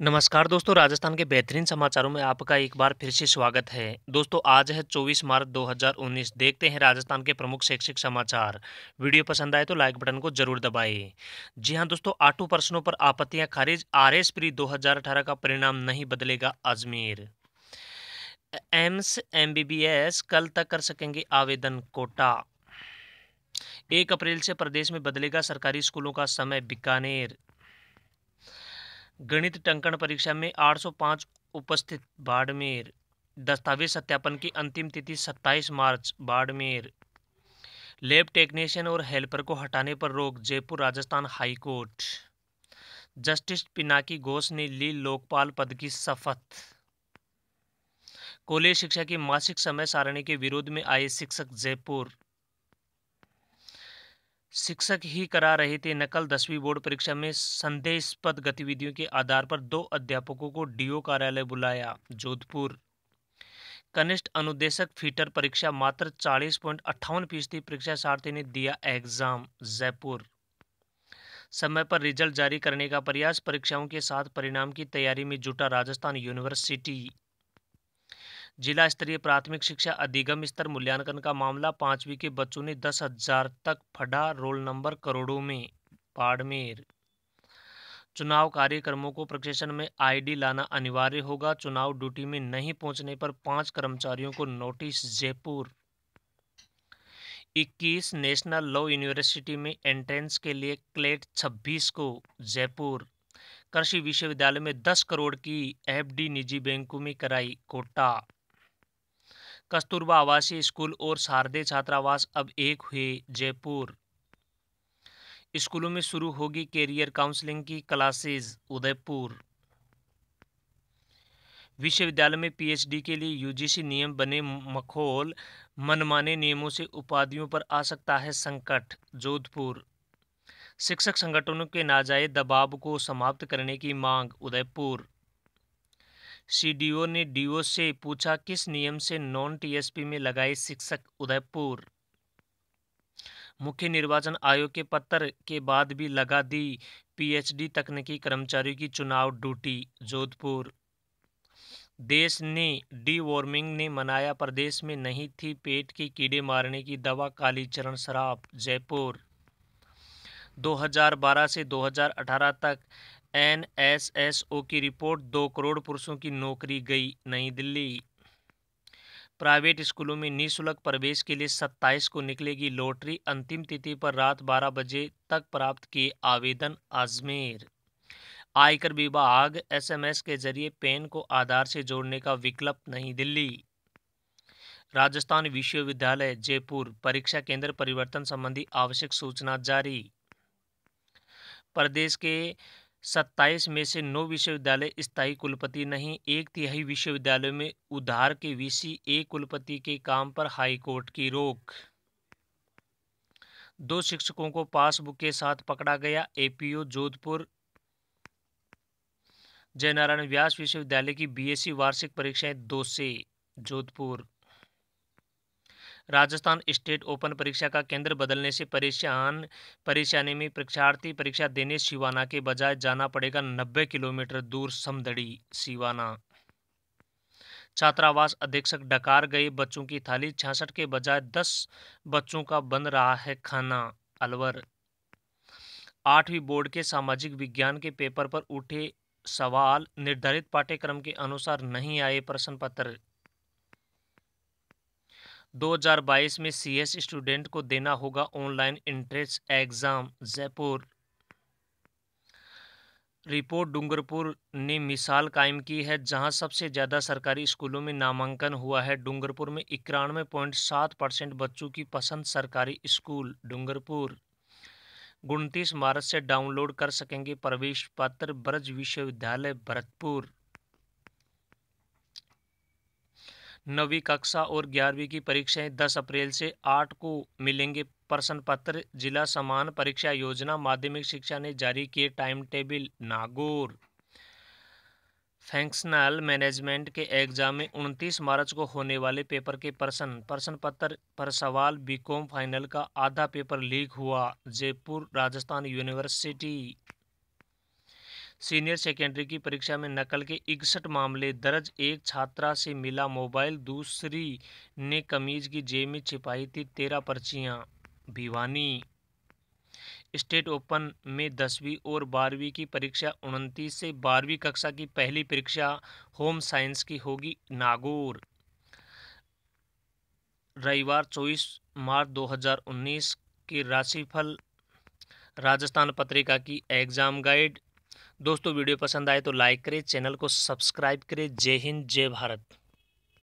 नमस्कार दोस्तों राजस्थान के बेहतरीन समाचारों में आपका एक बार फिर से स्वागत है दोस्तों आज है 24 मार्च 2019 देखते हैं राजस्थान के प्रमुख शैक्षिक समाचार वीडियो पसंद आए तो लाइक बटन को जरूर दबाएं जी हां दोस्तों आठों प्रश्नों पर आपत्तियां खारिज आर एस प्री दो का परिणाम नहीं बदलेगा अजमेर एम्स एम कल तक कर सकेंगे आवेदन कोटा एक अप्रैल से प्रदेश में बदलेगा सरकारी स्कूलों का समय बीकानेर गणित टंकण परीक्षा में 805 उपस्थित बाड़मेर दस्तावेज सत्यापन की अंतिम तिथि 27 मार्च बाड़मेर लैब टेक्नीशियन और हेल्पर को हटाने पर रोक जयपुर राजस्थान हाईकोर्ट जस्टिस पिनाकी घोष ने ली लोकपाल पद की शपथ कॉलेज शिक्षा की मासिक समय सारणी के विरोध में आए शिक्षक जयपुर शिक्षक ही करा रहे थे नकल दसवीं बोर्ड परीक्षा में संदेशपद गतिविधियों के आधार पर दो अध्यापकों को डीओ कार्यालय बुलाया जोधपुर कनिष्ठ अनुदेशक फीटर परीक्षा मात्र चालीस पॉइंट अट्ठावन फीसदी परीक्षा सार्थी ने दिया एग्जाम जयपुर समय पर रिजल्ट जारी करने का प्रयास परीक्षाओं के साथ परिणाम की तैयारी में जुटा राजस्थान यूनिवर्सिटी जिला स्तरीय प्राथमिक शिक्षा अधिगम स्तर मूल्यांकन का मामला पांचवी के बच्चों ने दस हजार तक फटा रोल नंबर करोड़ों में बाड़मेर चुनाव कार्यक्रमों को प्रशिक्षण में आईडी लाना अनिवार्य होगा चुनाव ड्यूटी में नहीं पहुंचने पर पांच कर्मचारियों को notice Jaipur 21 national law university में एंट्रेंस के लिए क्लेट 26 को जयपुर कृषि विश्वविद्यालय में 10 करोड़ की एफडी निजी बैंकों में कराई कोटा कस्तूरबा आवासीय स्कूल और शारदे छात्रावास अब एक हुए जयपुर स्कूलों में शुरू होगी कैरियर काउंसलिंग की क्लासेज उदयपुर विश्वविद्यालय में पीएचडी के लिए यूजीसी नियम बने मखोल मनमाने नियमों से उपाधियों पर आ सकता है संकट जोधपुर शिक्षक संगठनों के नाजायज दबाव को समाप्त करने की मांग उदयपुर सी ने डीओ से पूछा किस नियम से नॉन टीएसपी में लगाए शिक्षक उदयपुर मुख्य निर्वाचन आयोग के पत्र के बाद भी लगा दी पीएचडी तकनीकी कर्मचारियों की चुनाव ड्यूटी जोधपुर देश ने डी वार्मिंग ने मनाया प्रदेश में नहीं थी पेट के कीड़े मारने की दवा कालीचरण शराब जयपुर 2012 से 2018 तक एनएसएसओ की रिपोर्ट दो करोड़ पुरुषों की नौकरी गई नई दिल्ली प्राइवेट स्कूलों में निःशुल्क प्रवेश के लिए 27 को निकलेगी लॉटरी अंतिम तिथि पर रात 12 बजे तक प्राप्त किए आवेदन अजमेर आयकर विभाग एसएमएस के जरिए पेन को आधार से जोड़ने का विकल्प नई दिल्ली राजस्थान विश्वविद्यालय जयपुर परीक्षा केंद्र परिवर्तन संबंधी आवश्यक सूचना जारी प्रदेश के सत्ताईस में से नौ विश्वविद्यालय स्थायी कुलपति नहीं एक तिहाई विश्वविद्यालयों में उधार के वीसी ए कुलपति के काम पर हाईकोर्ट की रोक दो शिक्षकों को पासबुक के साथ पकड़ा गया एपीओ जोधपुर जयनारायण व्यास विश्वविद्यालय की बीएससी वार्षिक परीक्षाएं दो से जोधपुर राजस्थान स्टेट ओपन परीक्षा का केंद्र बदलने से परेशान परेशानी में परीक्षार्थी परीक्षा देने शिवाना के बजाय जाना पड़ेगा नब्बे किलोमीटर दूर समदड़ी शिवाना छात्रावास अधीक्षक डकार गए बच्चों की थाली छियासठ के बजाय दस बच्चों का बन रहा है खाना अलवर आठवीं बोर्ड के सामाजिक विज्ञान के पेपर पर उठे सवाल निर्धारित पाठ्यक्रम के अनुसार नहीं आए प्रश्न पत्र 2022 में सीएस स्टूडेंट को देना होगा online entrance exam Jaipur report Dungarpur ने मिसाल कायम की है जहां सबसे ज़्यादा सरकारी स्कूलों में नामांकन हुआ है डूंगरपुर में इक्यानवे पॉइंट सात परसेंट बच्चों की पसंद सरकारी स्कूल डूंगरपुर उनतीस मार्च से डाउनलोड कर सकेंगे प्रवेश पत्र ब्रज विश्वविद्यालय भरतपुर नवी कक्षा और ग्यारहवीं की परीक्षाएं 10 अप्रैल से 8 को मिलेंगे प्रश्न पत्र जिला समान परीक्षा योजना माध्यमिक शिक्षा ने जारी किए time table Nagaur functional management के एग्जाम में 29 मार्च को होने वाले पेपर के प्रश्न प्रश्न पत्र पर सवाल बीकॉम फाइनल का आधा पेपर लीक हुआ Jaipur Rajasthan university senior secondary की परीक्षा में नकल के इकसठ मामले दर्ज एक छात्रा से मिला मोबाइल दूसरी ने कमीज की जेब में छिपाई थी तेरह पर्चियां भिवानी स्टेट ओपन में दसवीं और बारहवीं की परीक्षा उनतीस से बारहवीं कक्षा की पहली परीक्षा होम साइंस की होगी नागौर रविवार 24 मार्च 2019 के राशिफल राजस्थान पत्रिका की एग्ज़ाम गाइड दोस्तों वीडियो पसंद आए तो लाइक करें चैनल को सब्सक्राइब करें जय हिंद जय भारत